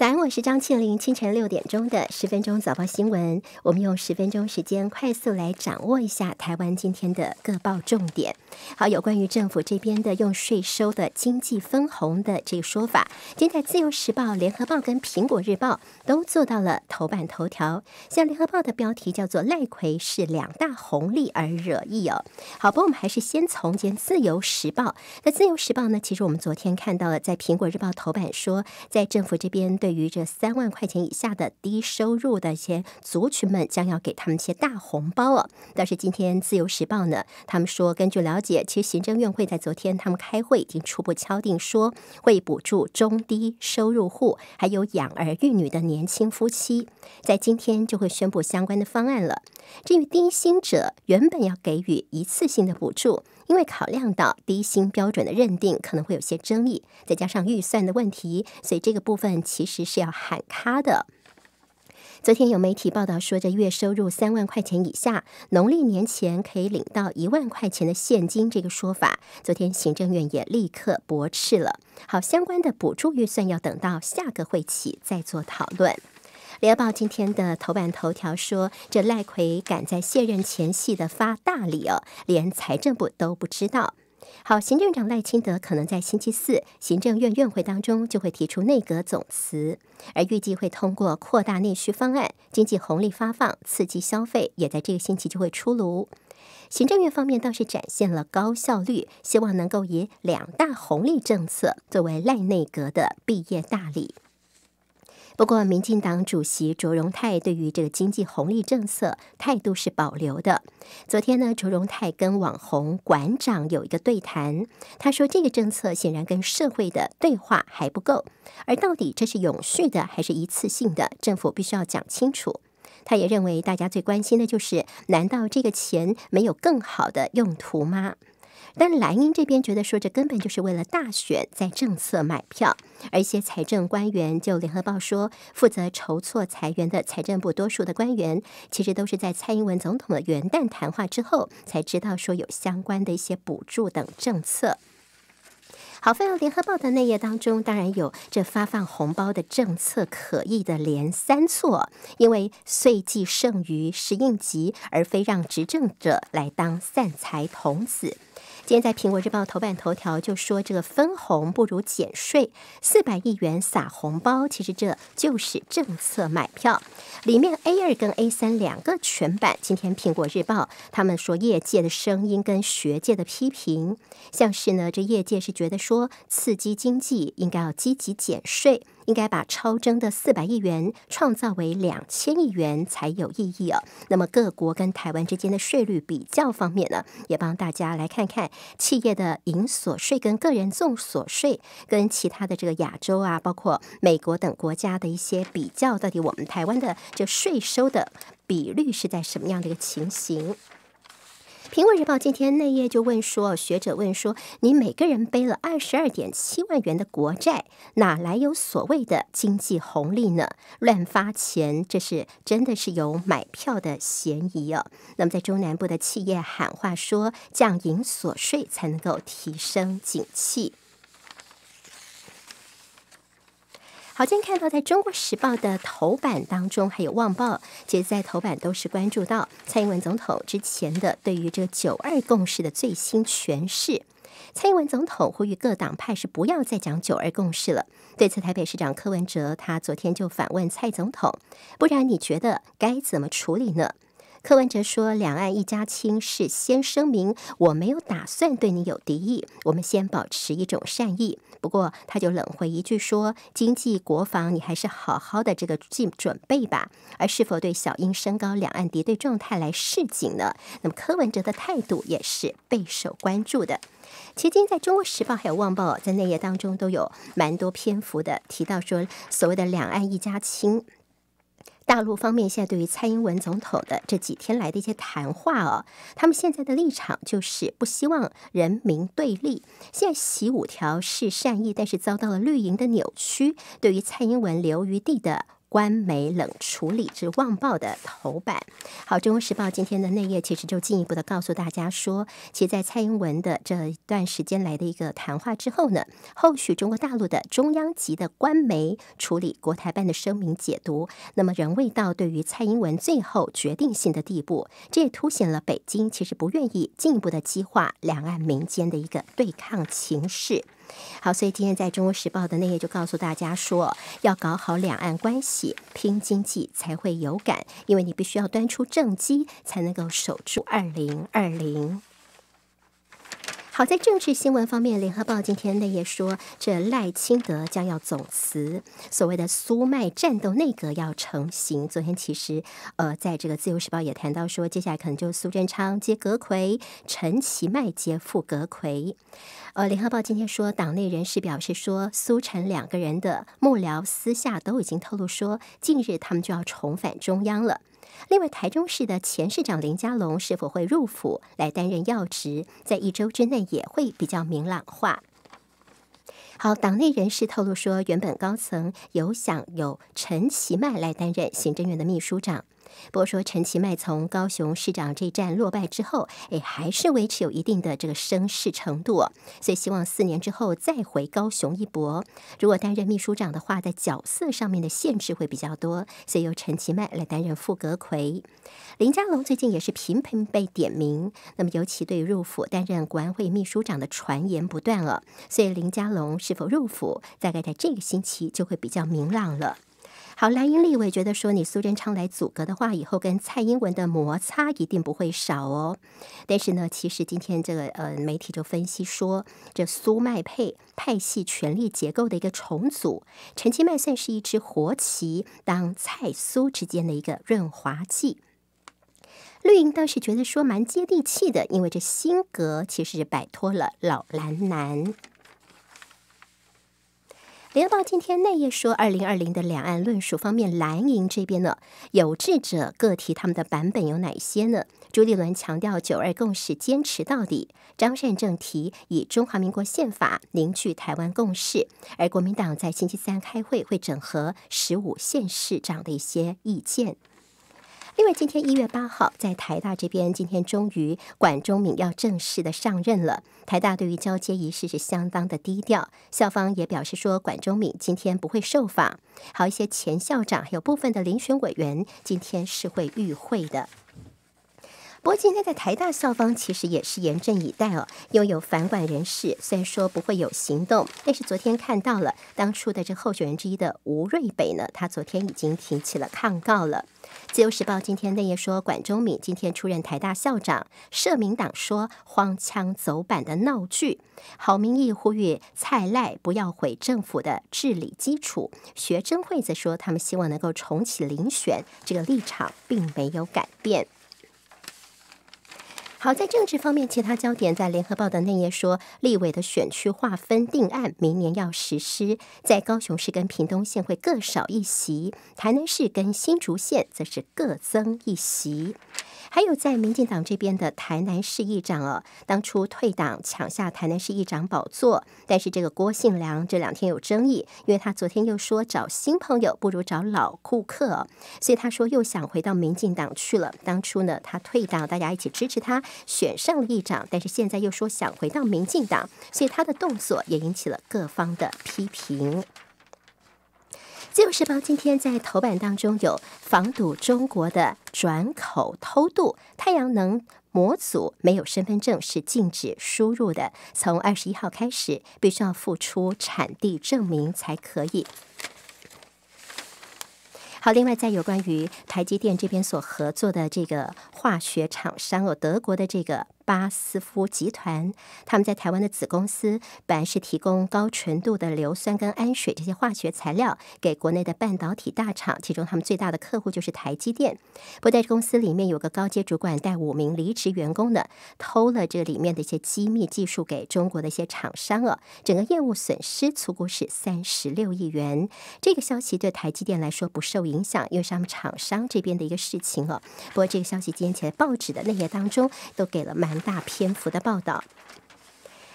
早安，我是张庆林。清晨六点钟的十分钟早报新闻，我们用十分钟时间快速来掌握一下台湾今天的各报重点。好，有关于政府这边的用税收的经济分红的这个说法，今天自由时报、联合报跟苹果日报都做到了头版头条。像联合报的标题叫做“赖奎是两大红利而惹意”哦。好，不，我们还是先从《简自由时报》。那《自由时报》呢？其实我们昨天看到了，在苹果日报头版说，在政府这边对。对于这三万块钱以下的低收入的一些族群们，将要给他们一些大红包哦。但是今天《自由时报》呢，他们说，根据了解，其实行政院会在昨天他们开会已经初步敲定，说会补助中低收入户，还有养儿育女的年轻夫妻，在今天就会宣布相关的方案了。至于低薪者，原本要给予一次性的补助。因为考量到低薪标准的认定可能会有些争议，再加上预算的问题，所以这个部分其实是要喊卡的。昨天有媒体报道说，这月收入三万块钱以下，农历年前可以领到一万块钱的现金，这个说法，昨天行政院也立刻驳斥了。好，相关的补助预算要等到下个会期再做讨论。《联合报》今天的头版头条说，这赖奎赶在卸任前夕的发大礼哦，连财政部都不知道。好，行政长赖清德可能在星期四行政院院会当中就会提出内阁总辞，而预计会通过扩大内需方案、经济红利发放、刺激消费，也在这个星期就会出炉。行政院方面倒是展现了高效率，希望能够以两大红利政策作为赖内阁的毕业大礼。不过，民进党主席卓荣泰对于这个经济红利政策态度是保留的。昨天呢，卓荣泰跟网红馆长有一个对谈，他说这个政策显然跟社会的对话还不够。而到底这是永续的还是一次性的，政府必须要讲清楚。他也认为，大家最关心的就是，难道这个钱没有更好的用途吗？但蓝英这边觉得说，这根本就是为了大选在政策买票，而一些财政官员就联合报说，负责筹措裁员的财政部多数的官员，其实都是在蔡英文总统的元旦谈话之后，才知道说有相关的一些补助等政策。好，翻到联合报的内页当中，当然有这发放红包的政策可疑的连三错，因为岁计剩余是应急，而非让执政者来当散财童子。今天在《苹果日报》头版头条就说：“这个分红不如减税，四百亿元撒红包，其实这就是政策买票。”里面 A 二跟 A 三两个全版。今天《苹果日报》他们说，业界的声音跟学界的批评，像是呢，这业界是觉得说，刺激经济应该要积极减税。应该把超征的四百亿元创造为两千亿元才有意义哦。那么各国跟台湾之间的税率比较方面呢，也帮大家来看看企业的营所税跟个人纵所税跟其他的这个亚洲啊，包括美国等国家的一些比较，到底我们台湾的这税收的比率是在什么样的一个情形？《苹果日报》今天内页就问说，学者问说，你每个人背了二十二点七万元的国债，哪来有所谓的经济红利呢？乱发钱，这是真的是有买票的嫌疑哦。那么，在中南部的企业喊话说，降营所税才能够提升景气。好，今天看到在中国时报的头版当中，还有《望报》，其实在头版都是关注到蔡英文总统之前的对于这个“九二共识”的最新诠释。蔡英文总统呼吁各党派是不要再讲“九二共识”了。对此，台北市长柯文哲他昨天就反问蔡总统：“不然你觉得该怎么处理呢？”柯文哲说：“两岸一家亲，是先声明我没有打算对你有敌意，我们先保持一种善意。”不过，他就冷回一句说：“经济、国防，你还是好好的这个进准备吧。”而是否对小英升高两岸敌对状态来示警呢？那么柯文哲的态度也是备受关注的。其今在《中国时报》还有《旺报》在内页当中都有蛮多篇幅的提到说，所谓的“两岸一家亲”。大陆方面现在对于蔡英文总统的这几天来的一些谈话哦，他们现在的立场就是不希望人民对立。现在“习五条”是善意，但是遭到了绿营的扭曲。对于蔡英文留余地的。官媒冷处理之旺报》的头版。好，《中国时报》今天的内页其实就进一步的告诉大家说，其实，在蔡英文的这段时间来的一个谈话之后呢，后续中国大陆的中央级的官媒处理国台办的声明解读，那么仍未到对于蔡英文最后决定性的地步。这也凸显了北京其实不愿意进一步的激化两岸民间的一个对抗情势。好，所以今天在《中国时报》的那页就告诉大家说，要搞好两岸关系，拼经济才会有感，因为你必须要端出政机，才能够守住二零二零。好在政治新闻方面，《联合报》今天呢也说，这赖清德将要总辞，所谓的苏麦战斗内阁要成型。昨天其实，呃，在这个《自由时报》也谈到说，接下来可能就苏贞昌接阁魁，陈其迈接副阁魁。呃，《联合报》今天说，党内人士表示说，苏陈两个人的幕僚私下都已经透露说，近日他们就要重返中央了。另外，台中市的前市长林佳龙是否会入府来担任要职，在一周之内也会比较明朗化。好，党内人士透露说，原本高层有想由陈其迈来担任行政院的秘书长。不过说，陈其迈从高雄市长这一战落败之后，哎，还是维持有一定的这个声势程度，所以希望四年之后再回高雄一搏。如果担任秘书长的话，在角色上面的限制会比较多，所以由陈其迈来担任副阁魁。林佳龙最近也是频频被点名，那么尤其对入府担任国安会秘书长的传言不断了，所以林佳龙是否入府，大概在这个星期就会比较明朗了。好，蓝丽，我也觉得说，你苏贞昌来阻隔的话，以后跟蔡英文的摩擦一定不会少哦。但是呢，其实今天这个呃媒体就分析说，这苏麦配派系权力结构的一个重组，陈其迈算是一支活棋，当蔡苏之间的一个润滑剂。绿营倒是觉得说蛮接地气的，因为这新格其实摆脱了老蓝男。联报今天内页说，二零二零的两岸论述方面，蓝营这边呢，有志者各提他们的版本有哪些呢？朱立伦强调九二共识坚持到底，张善政提以中华民国宪法凝聚台湾共识，而国民党在星期三开会会整合十五县市长的一些意见。另外，今天一月八号在台大这边，今天终于管中敏要正式的上任了。台大对于交接仪式是相当的低调，校方也表示说，管中敏今天不会受访。好，一些前校长还有部分的遴选委员今天是会与会的。不过今天的台大校方其实也是严阵以待哦，拥有反管人士，虽然说不会有行动，但是昨天看到了当初的这候选人之一的吴瑞北呢，他昨天已经提起了抗告了。自由时报今天内页说，管中敏今天出任台大校长，社民党说荒腔走板的闹剧，郝明义呼吁蔡赖不要毁政府的治理基础，学生会则说他们希望能够重启遴选，这个立场并没有改变。好，在政治方面，其他焦点在联合报的内页说，立委的选区划分定案明年要实施，在高雄市跟屏东县会各少一席，台南市跟新竹县则是各增一席。还有在民进党这边的台南市议长哦，当初退党抢下台南市议长宝座，但是这个郭姓良这两天有争议，因为他昨天又说找新朋友不如找老顾客，所以他说又想回到民进党去了。当初呢，他退党，大家一起支持他。选上了议长，但是现在又说想回到民进党，所以他的动作也引起了各方的批评。自由时报今天在头版当中有防堵中国的转口偷渡，太阳能模组没有身份证是禁止输入的，从二十一号开始，必须要付出产地证明才可以。好，另外在有关于台积电这边所合作的这个化学厂商哦，德国的这个。巴斯夫集团他们在台湾的子公司本来是提供高纯度的硫酸跟氨水这些化学材料给国内的半导体大厂，其中他们最大的客户就是台积电。不在这公司里面有个高阶主管带五名离职员工呢，偷了这里面的一些机密技术给中国的一些厂商哦，整个业务损失粗估是三十六亿元。这个消息对台积电来说不受影响，因为是他们厂商这边的一个事情哦。不过这个消息今天起来报纸的内页当中都给了蛮。大篇幅的报道。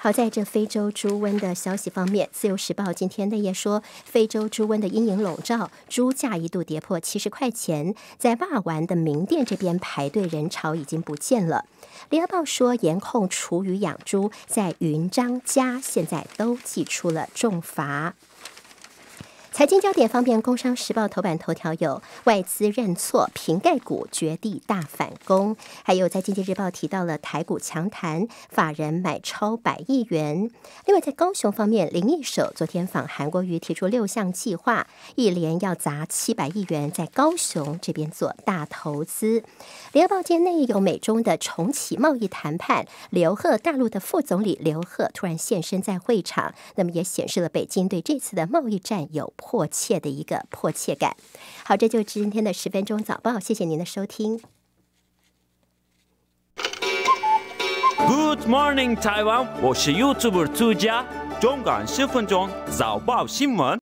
好在，这非洲猪瘟的消息方面，《自由时报》今天内页说，非洲猪瘟的阴影笼罩，猪价一度跌破七十块钱。在霸丸的名店这边，排队人潮已经不见了。《联合报》说，严控、厨余养猪，在云张家现在都祭出了重罚。财经焦点方面，《工商时报》头版头条有外资认错，瓶盖股绝地大反攻；还有在《经济日报》提到了台股强谈，法人买超百亿元。另外，在高雄方面，林益手昨天访韩国瑜，提出六项计划，一连要砸七百亿元在高雄这边做大投资。联合报见内有美中的重启贸易谈判，刘鹤大陆的副总理刘鹤突然现身在会场，那么也显示了北京对这次的贸易战有。迫切的一个迫切感。好，这就是今天的十分钟早报。谢谢您的收听。Good morning Taiwan，我是 YouTuber 朱家，中港十分钟早报新闻。